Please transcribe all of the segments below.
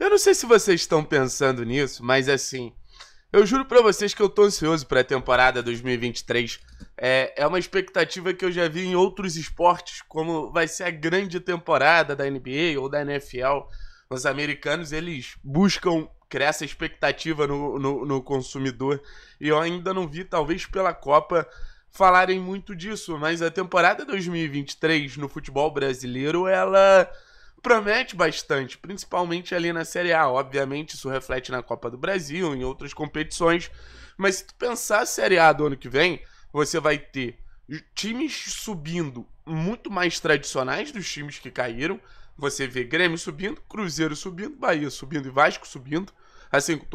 Eu não sei se vocês estão pensando nisso, mas assim, eu juro para vocês que eu tô ansioso para a temporada 2023. É, é uma expectativa que eu já vi em outros esportes, como vai ser a grande temporada da NBA ou da NFL. Os americanos, eles buscam criar essa expectativa no, no, no consumidor. E eu ainda não vi, talvez pela Copa, falarem muito disso, mas a temporada 2023 no futebol brasileiro, ela promete bastante, principalmente ali na Série A. Obviamente, isso reflete na Copa do Brasil, em outras competições. Mas se tu pensar a Série A do ano que vem, você vai ter times subindo muito mais tradicionais dos times que caíram. Você vê Grêmio subindo, Cruzeiro subindo, Bahia subindo e Vasco subindo assim, com,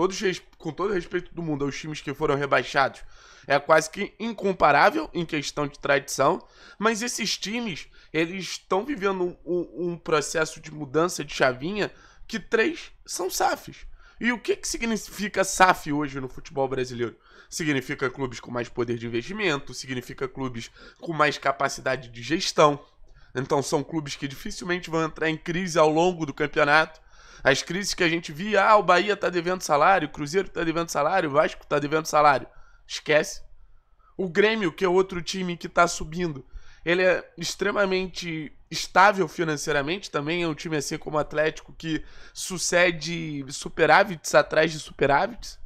com todo respeito do mundo aos times que foram rebaixados, é quase que incomparável em questão de tradição, mas esses times, eles estão vivendo um, um processo de mudança de chavinha que três são SAFs. E o que, que significa SAF hoje no futebol brasileiro? Significa clubes com mais poder de investimento, significa clubes com mais capacidade de gestão. Então são clubes que dificilmente vão entrar em crise ao longo do campeonato. As crises que a gente via, ah, o Bahia tá devendo salário, o Cruzeiro tá devendo salário, o Vasco tá devendo salário. Esquece. O Grêmio, que é outro time que tá subindo, ele é extremamente estável financeiramente, também é um time assim como o Atlético que sucede superávites atrás de superávites.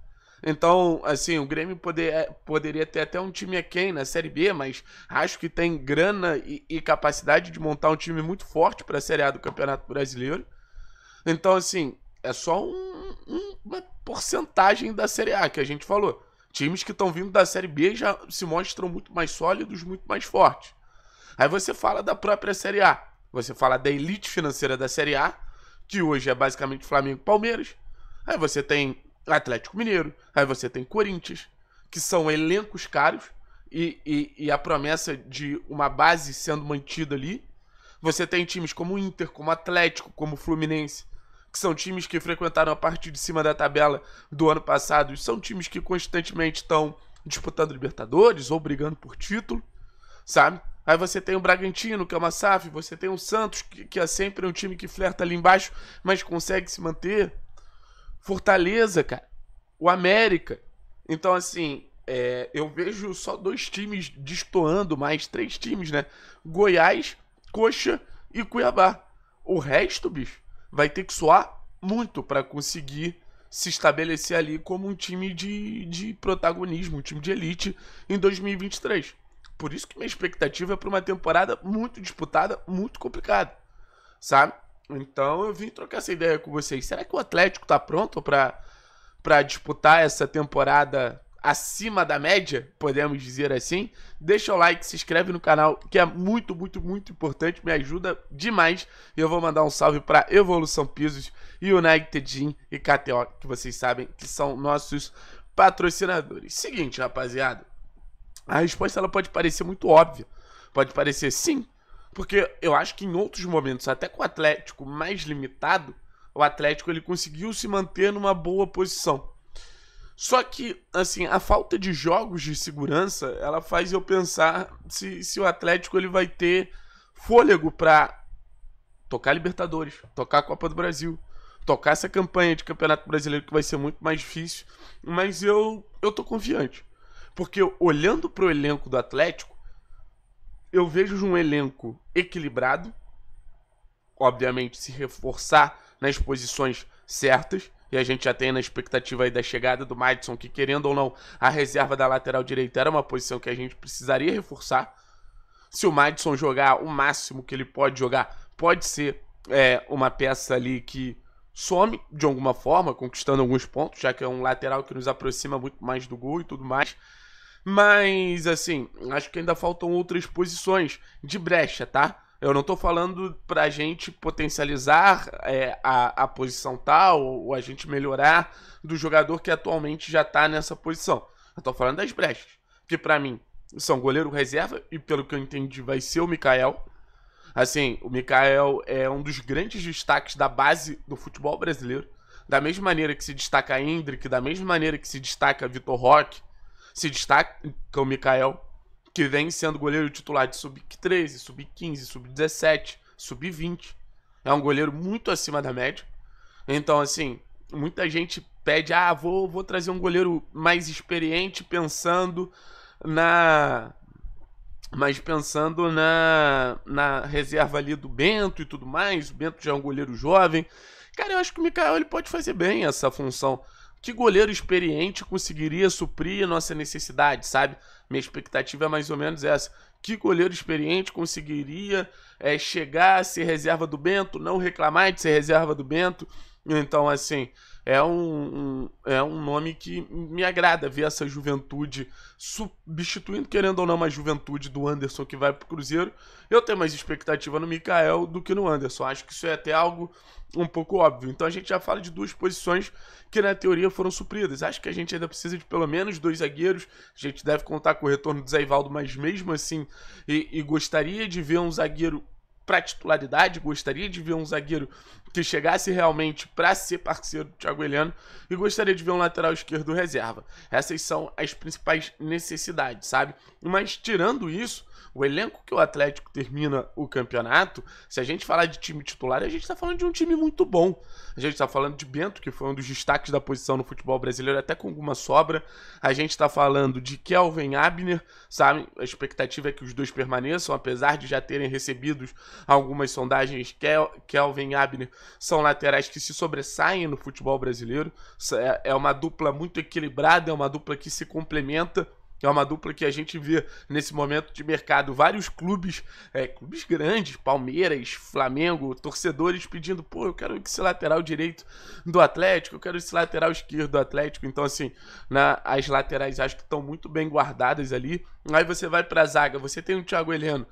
Então, assim, o Grêmio poder, é, poderia ter até um time aquém na Série B, mas acho que tem grana e, e capacidade de montar um time muito forte para a Série A do Campeonato Brasileiro. Então, assim, é só um, um, uma porcentagem da Série A que a gente falou. Times que estão vindo da Série B já se mostram muito mais sólidos, muito mais fortes. Aí você fala da própria Série A. Você fala da elite financeira da Série A, que hoje é basicamente Flamengo e Palmeiras. Aí você tem Atlético Mineiro. Aí você tem Corinthians, que são elencos caros. E, e, e a promessa de uma base sendo mantida ali. Você tem times como Inter, como Atlético, como Fluminense, que são times que frequentaram a parte de cima da tabela do ano passado e são times que constantemente estão disputando Libertadores ou brigando por título, sabe? Aí você tem o Bragantino, que é uma SAF, você tem o Santos, que, que é sempre um time que flerta ali embaixo, mas consegue se manter. Fortaleza, cara. O América. Então, assim, é, eu vejo só dois times destoando, mais três times, né? Goiás, Coxa e Cuiabá. O resto, bicho, vai ter que suar muito para conseguir se estabelecer ali como um time de, de protagonismo, um time de elite em 2023. Por isso que minha expectativa é para uma temporada muito disputada, muito complicada, sabe? Então eu vim trocar essa ideia com vocês. Será que o Atlético está pronto para disputar essa temporada acima da média, podemos dizer assim, deixa o like, se inscreve no canal, que é muito, muito, muito importante, me ajuda demais. E eu vou mandar um salve para Evolução Pisos, United Gym e KTO, que vocês sabem que são nossos patrocinadores. Seguinte, rapaziada, a resposta ela pode parecer muito óbvia, pode parecer sim, porque eu acho que em outros momentos, até com o Atlético mais limitado, o Atlético ele conseguiu se manter numa boa posição só que, assim, a falta de jogos de segurança, ela faz eu pensar se, se o Atlético ele vai ter fôlego para tocar Libertadores, tocar a Copa do Brasil, tocar essa campanha de Campeonato Brasileiro que vai ser muito mais difícil, mas eu eu tô confiante. Porque olhando para o elenco do Atlético, eu vejo um elenco equilibrado, obviamente se reforçar nas posições certas, e a gente já tem na expectativa aí da chegada do Madison, que querendo ou não, a reserva da lateral direita era uma posição que a gente precisaria reforçar. Se o Madison jogar o máximo que ele pode jogar, pode ser é, uma peça ali que some de alguma forma, conquistando alguns pontos, já que é um lateral que nos aproxima muito mais do gol e tudo mais. Mas, assim, acho que ainda faltam outras posições de brecha, tá? Eu não estou falando para a gente potencializar é, a, a posição tal ou a gente melhorar do jogador que atualmente já está nessa posição. Eu estou falando das brechas, que para mim são goleiro reserva e pelo que eu entendi vai ser o Mikael. Assim, o Mikael é um dos grandes destaques da base do futebol brasileiro. Da mesma maneira que se destaca Hendrick, da mesma maneira que se destaca Vitor Roque, se destaca o Mikael que vem sendo goleiro titular de sub-13, sub-15, sub-17, sub-20. É um goleiro muito acima da média. Então, assim, muita gente pede, ah, vou, vou trazer um goleiro mais experiente pensando na mas pensando na, na reserva ali do Bento e tudo mais, o Bento já é um goleiro jovem. Cara, eu acho que o Mikael ele pode fazer bem essa função que goleiro experiente conseguiria suprir a nossa necessidade, sabe? Minha expectativa é mais ou menos essa. Que goleiro experiente conseguiria é, chegar a ser reserva do Bento, não reclamar de ser reserva do Bento. Então, assim, é um, um, é um nome que me agrada ver essa juventude substituindo, querendo ou não, a juventude do Anderson que vai para o Cruzeiro. Eu tenho mais expectativa no Mikael do que no Anderson. Acho que isso é até algo um pouco óbvio. Então a gente já fala de duas posições que na teoria foram supridas. Acho que a gente ainda precisa de pelo menos dois zagueiros. A gente deve contar com o retorno do Zé Ivaldo, mas mesmo assim, e, e gostaria de ver um zagueiro para titularidade, gostaria de ver um zagueiro que chegasse realmente para ser parceiro do Thiago Heleno e gostaria de ver um lateral esquerdo reserva. Essas são as principais necessidades, sabe? Mas tirando isso, o elenco que o Atlético termina o campeonato, se a gente falar de time titular, a gente está falando de um time muito bom. A gente está falando de Bento, que foi um dos destaques da posição no futebol brasileiro, até com alguma sobra. A gente está falando de Kelvin Abner, sabe? A expectativa é que os dois permaneçam, apesar de já terem recebido Algumas sondagens que Kelvin e Abner são laterais que se sobressaem no futebol brasileiro. É, é uma dupla muito equilibrada, é uma dupla que se complementa. É uma dupla que a gente vê nesse momento de mercado vários clubes, é, clubes grandes, Palmeiras, Flamengo, torcedores pedindo, pô, eu quero esse lateral direito do Atlético, eu quero esse lateral esquerdo do Atlético. Então, assim, na, né, as laterais acho que estão muito bem guardadas ali. Aí você vai para a zaga, você tem o Thiago Heleno,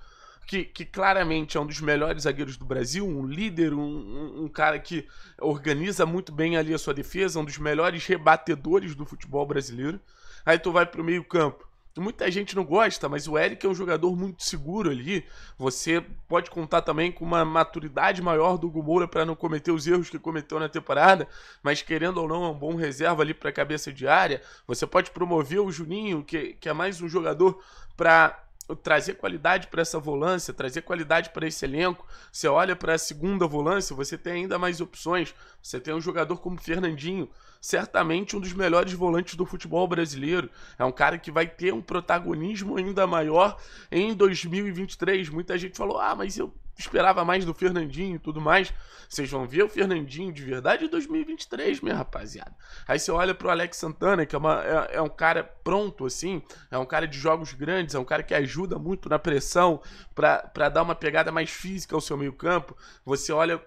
que, que, claramente é um dos melhores zagueiros do Brasil, um líder, um, um, um, cara que organiza muito bem ali a sua defesa, um dos melhores rebatedores do futebol brasileiro. Aí tu vai pro meio campo. Muita gente não gosta, mas o Eric é um jogador muito seguro ali. Você pode contar também com uma maturidade maior do Gumoura para não cometer os erros que cometeu na temporada, mas querendo ou não, é um bom reserva ali para cabeça de área. Você pode promover o Juninho, que, que é mais um jogador para trazer qualidade para essa volância, trazer qualidade para esse elenco. Você olha para a segunda volância, você tem ainda mais opções. Você tem um jogador como Fernandinho, certamente um dos melhores volantes do futebol brasileiro. É um cara que vai ter um protagonismo ainda maior em 2023. Muita gente falou: ah, mas eu esperava mais do Fernandinho e tudo mais. Vocês vão ver o Fernandinho de verdade em 2023, minha rapaziada. Aí você olha pro Alex Santana, que é, uma, é, é, um cara pronto, assim, é um cara de jogos grandes, é um cara que ajuda muito na pressão para dar uma pegada mais física ao seu meio-campo. Você olha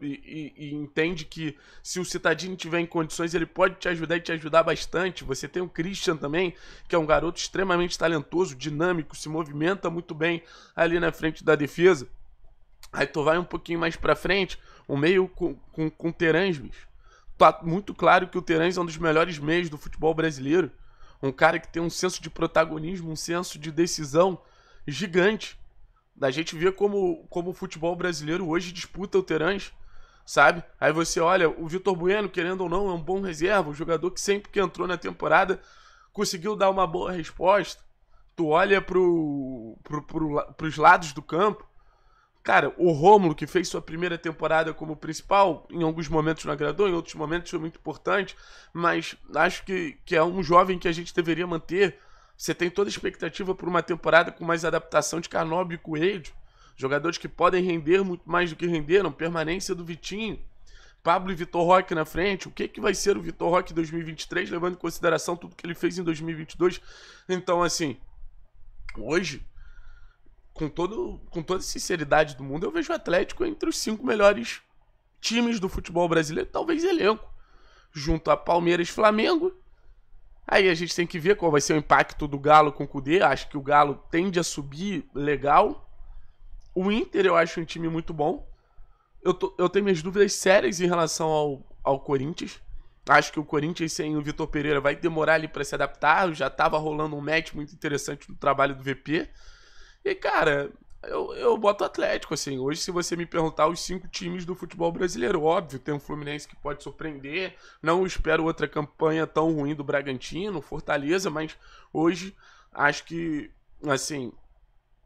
e, e, e, entende que se o Citadini tiver em condições, ele pode te ajudar e te ajudar bastante. Você tem o Christian também, que é um garoto extremamente talentoso, dinâmico, se movimenta muito bem ali na frente da defesa. Aí tu vai um pouquinho mais pra frente, o meio com, com, com Terãs, bicho. Tá muito claro que o Terãs é um dos melhores meios do futebol brasileiro. Um cara que tem um senso de protagonismo, um senso de decisão gigante da gente vê como, como o futebol brasileiro hoje disputa o Terãs, sabe? Aí você olha, o Vitor Bueno, querendo ou não, é um bom reserva, um jogador que sempre que entrou na temporada conseguiu dar uma boa resposta. Tu olha pro, pro, pro, pros lados do campo, Cara, o Rômulo, que fez sua primeira temporada como principal, em alguns momentos não agradou, em outros momentos foi muito importante, mas acho que, que é um jovem que a gente deveria manter. Você tem toda a expectativa por uma temporada com mais adaptação de Carnobio e Coelho, jogadores que podem render muito mais do que renderam, permanência do Vitinho, Pablo e Vitor Roque na frente. O que, que vai ser o Vitor Roque 2023, levando em consideração tudo que ele fez em 2022? Então, assim, hoje, com, todo, com toda a sinceridade do mundo, eu vejo o Atlético entre os cinco melhores times do futebol brasileiro, talvez elenco, junto a Palmeiras, Flamengo Aí a gente tem que ver qual vai ser o impacto do Galo com o Kudê. Acho que o Galo tende a subir legal. O Inter eu acho um time muito bom. Eu, tô, eu tenho minhas dúvidas sérias em relação ao, ao Corinthians. Acho que o Corinthians sem o Vitor Pereira vai demorar ali para se adaptar. Já estava rolando um match muito interessante no trabalho do VP. E, cara, eu, eu boto Atlético, assim. Hoje, se você me perguntar os cinco times do futebol brasileiro, óbvio, tem um Fluminense que pode surpreender. Não espero outra campanha tão ruim do Bragantino, Fortaleza, mas hoje acho que, assim,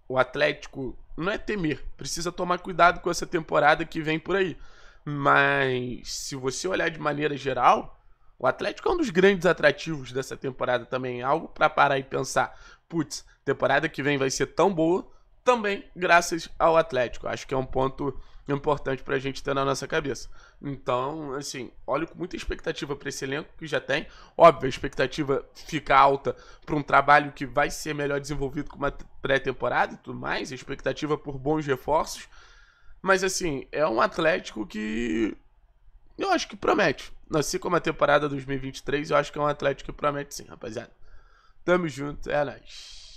o Atlético não é temer. Precisa tomar cuidado com essa temporada que vem por aí. Mas se você olhar de maneira geral, o Atlético é um dos grandes atrativos dessa temporada também. Algo para parar e pensar. Putz, temporada que vem vai ser tão boa também graças ao Atlético. Acho que é um ponto importante para a gente ter na nossa cabeça. Então, assim, olho com muita expectativa para esse elenco que já tem. Óbvio, a expectativa fica alta para um trabalho que vai ser melhor desenvolvido com uma pré-temporada e tudo mais. A expectativa por bons reforços. Mas, assim, é um Atlético que eu acho que promete. Assim como a temporada 2023, eu acho que é um Atlético que promete sim, rapaziada. Tamo junto, é nóis.